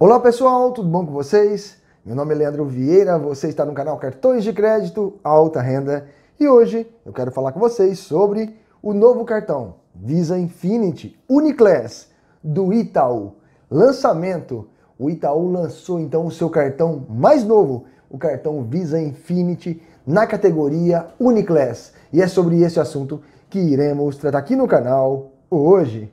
Olá pessoal, tudo bom com vocês? Meu nome é Leandro Vieira, você está no canal Cartões de Crédito Alta Renda e hoje eu quero falar com vocês sobre o novo cartão Visa Infinity Uniclass do Itaú. Lançamento: o Itaú lançou então o seu cartão mais novo, o cartão Visa Infinity, na categoria Uniclass. E é sobre esse assunto que iremos tratar aqui no canal hoje.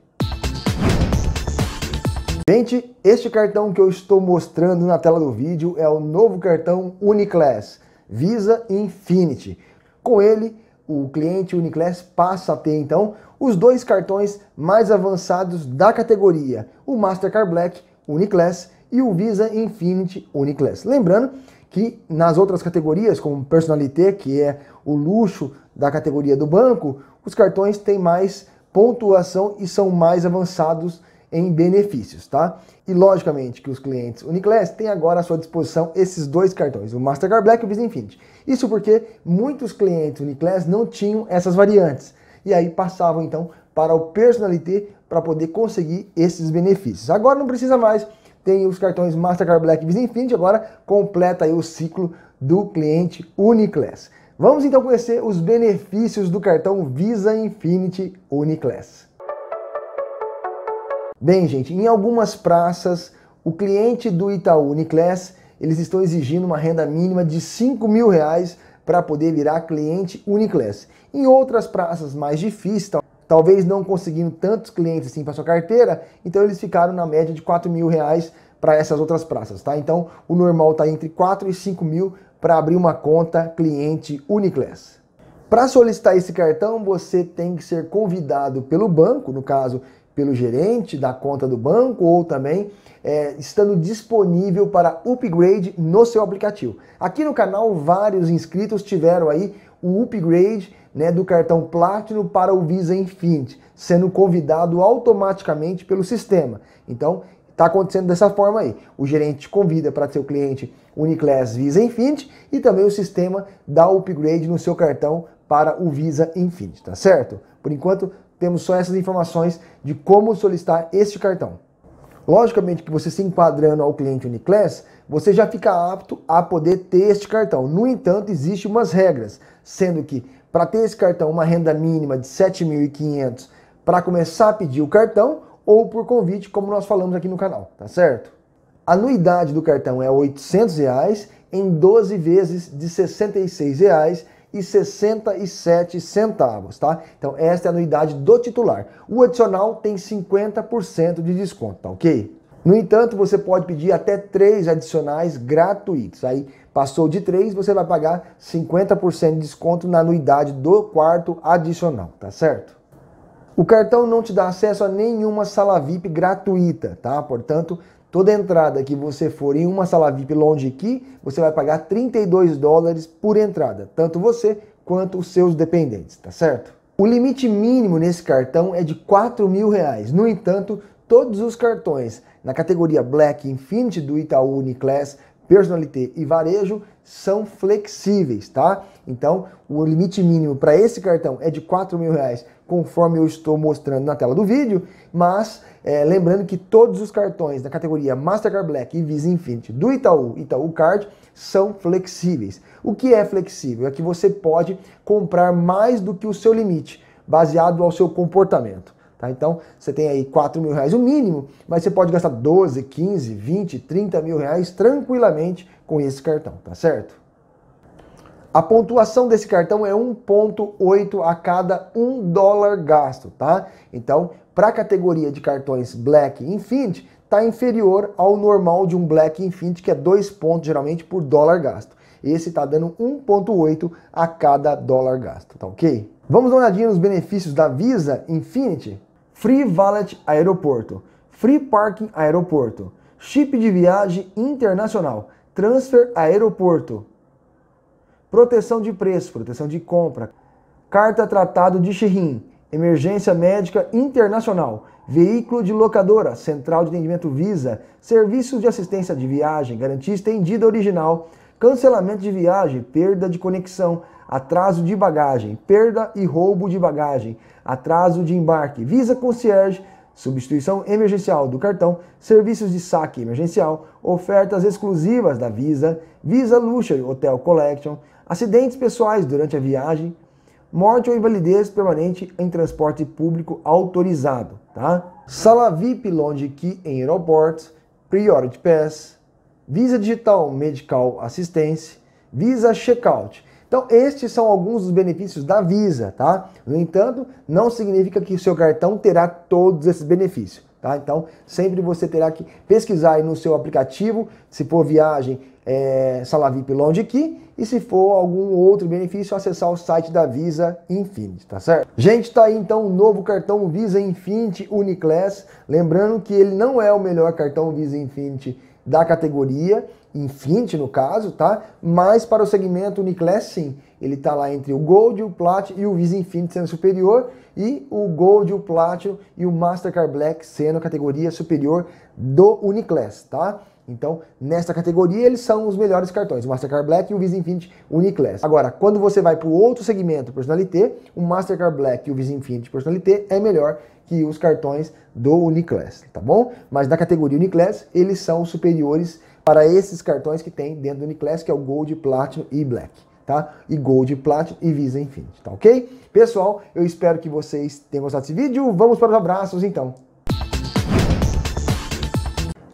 Gente, este cartão que eu estou mostrando na tela do vídeo é o novo cartão Uniclass Visa Infinity. Com ele, o cliente Uniclass passa a ter então os dois cartões mais avançados da categoria, o Mastercard Black Uniclass e o Visa Infinity Uniclass. Lembrando que nas outras categorias, como Personalité, que é o luxo da categoria do banco, os cartões têm mais pontuação e são mais avançados em benefícios, tá? E logicamente que os clientes Uniclass têm agora à sua disposição esses dois cartões, o Mastercard Black e o Visa Infinity. Isso porque muitos clientes Uniclass não tinham essas variantes e aí passavam então para o Personalité para poder conseguir esses benefícios. Agora não precisa mais, tem os cartões Mastercard Black e Visa Infinity, agora completa aí o ciclo do cliente Uniclass. Vamos então conhecer os benefícios do cartão Visa Infinity Uniclass. Bem, gente, em algumas praças, o cliente do Itaú Uniclass, eles estão exigindo uma renda mínima de 5 mil reais para poder virar cliente Uniclass. Em outras praças mais difíceis, talvez não conseguindo tantos clientes assim para sua carteira, então eles ficaram na média de 4 mil reais para essas outras praças, tá? Então o normal está entre 4 e 5 mil para abrir uma conta cliente Uniclass. Para solicitar esse cartão, você tem que ser convidado pelo banco, no caso pelo gerente da conta do banco ou também é, estando disponível para upgrade no seu aplicativo. Aqui no canal, vários inscritos tiveram aí o upgrade né, do cartão Platinum para o Visa Infinite, sendo convidado automaticamente pelo sistema. Então, está acontecendo dessa forma aí. O gerente convida para seu cliente Uniclass Visa Infinite e também o sistema dá upgrade no seu cartão para o Visa Infinite, tá certo? Por enquanto, temos só essas informações de como solicitar este cartão. Logicamente que você se enquadrando ao cliente Uniclass, você já fica apto a poder ter este cartão. No entanto, existem umas regras, sendo que para ter esse cartão uma renda mínima de 7.500 para começar a pedir o cartão ou por convite, como nós falamos aqui no canal, tá certo? A anuidade do cartão é R$ 800 reais, em 12 vezes de R$ 66 reais, e 67 centavos, tá? Então esta é a anuidade do titular. O adicional tem 50% de desconto, tá ok? No entanto, você pode pedir até três adicionais gratuitos. Aí passou de três, você vai pagar 50% de desconto na anuidade do quarto adicional, tá certo? O cartão não te dá acesso a nenhuma sala VIP gratuita, tá? Portanto, Toda entrada que você for em uma sala VIP longe aqui, você vai pagar 32 dólares por entrada, tanto você quanto os seus dependentes, tá certo? O limite mínimo nesse cartão é de 4 mil reais. No entanto, todos os cartões na categoria Black Infinity do Itaú Uniclass, Personalité e Varejo são flexíveis, tá? Então, o limite mínimo para esse cartão é de 4 mil reais, conforme eu estou mostrando na tela do vídeo, mas é, lembrando que todos os cartões da categoria Mastercard Black e Visa Infinity do Itaú, Itaú Card, são flexíveis. O que é flexível? É que você pode comprar mais do que o seu limite, baseado ao seu comportamento. Tá? Então, você tem aí 4 mil reais o mínimo, mas você pode gastar 12, 15, 20, 30 mil reais tranquilamente com esse cartão, tá certo? A pontuação desse cartão é 1.8 a cada 1 dólar gasto, tá? Então, para a categoria de cartões Black Infinity, está inferior ao normal de um Black Infinity, que é 2 pontos geralmente por dólar gasto. Esse está dando 1.8 a cada dólar gasto, tá ok? Vamos dar uma olhadinha nos benefícios da Visa Infinity? Free Wallet Aeroporto, Free Parking Aeroporto, Chip de Viagem Internacional, Transfer Aeroporto, proteção de preço, proteção de compra, carta tratado de Xirrim, emergência médica internacional, veículo de locadora, central de atendimento Visa, serviços de assistência de viagem, garantia estendida original, cancelamento de viagem, perda de conexão, atraso de bagagem, perda e roubo de bagagem, atraso de embarque, Visa Concierge substituição emergencial do cartão, serviços de saque emergencial, ofertas exclusivas da Visa, Visa Luxury Hotel Collection, acidentes pessoais durante a viagem, morte ou invalidez permanente em transporte público autorizado, tá? Sala VIP Lounge Key em aeroportos, Priority Pass, Visa Digital Medical Assistance, Visa Checkout, então, estes são alguns dos benefícios da Visa, tá? No entanto, não significa que o seu cartão terá todos esses benefícios, tá? Então, sempre você terá que pesquisar aí no seu aplicativo, se for viagem, é, sala VIP Lounge Key, e se for algum outro benefício, acessar o site da Visa Infinity, tá certo? Gente, tá aí então o novo cartão Visa Infinity Uniclass, lembrando que ele não é o melhor cartão Visa Infinity da categoria, Infinite no caso, tá? Mas para o segmento Uniclass sim, ele está lá entre o Gold, o Platinum e o Visa Infinity sendo superior e o Gold, o Platinum e o Mastercard Black sendo a categoria superior do Uniclass, tá? Então, nesta categoria, eles são os melhores cartões, o Mastercard Black e o Visa Infinity Uniclass. Agora, quando você vai para o outro segmento, Personalité, o Mastercard Black e o Visa Infinity Personalité é melhor que os cartões do Uniclass, tá bom? Mas na categoria Uniclass, eles são superiores para esses cartões que tem dentro do Uniclass, que é o Gold, Platinum e Black. Tá? E Gold, Platinum e Visa Infinity, tá ok? Pessoal, eu espero que vocês tenham gostado desse vídeo. Vamos para os abraços, então.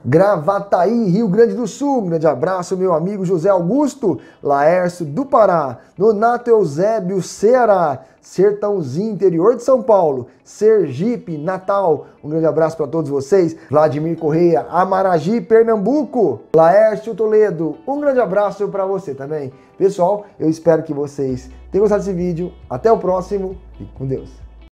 Gravataí, Rio Grande do Sul. Um grande abraço, meu amigo José Augusto, Laércio do Pará, Nonato Eusébio, Ceará, Sertãozinho, interior de São Paulo, Sergipe, Natal. Um grande abraço para todos vocês. Vladimir Correia, Amaragi, Pernambuco, Laércio Toledo. Um grande abraço para você também. Pessoal, eu espero que vocês tenham gostado desse vídeo. Até o próximo. Fique com Deus.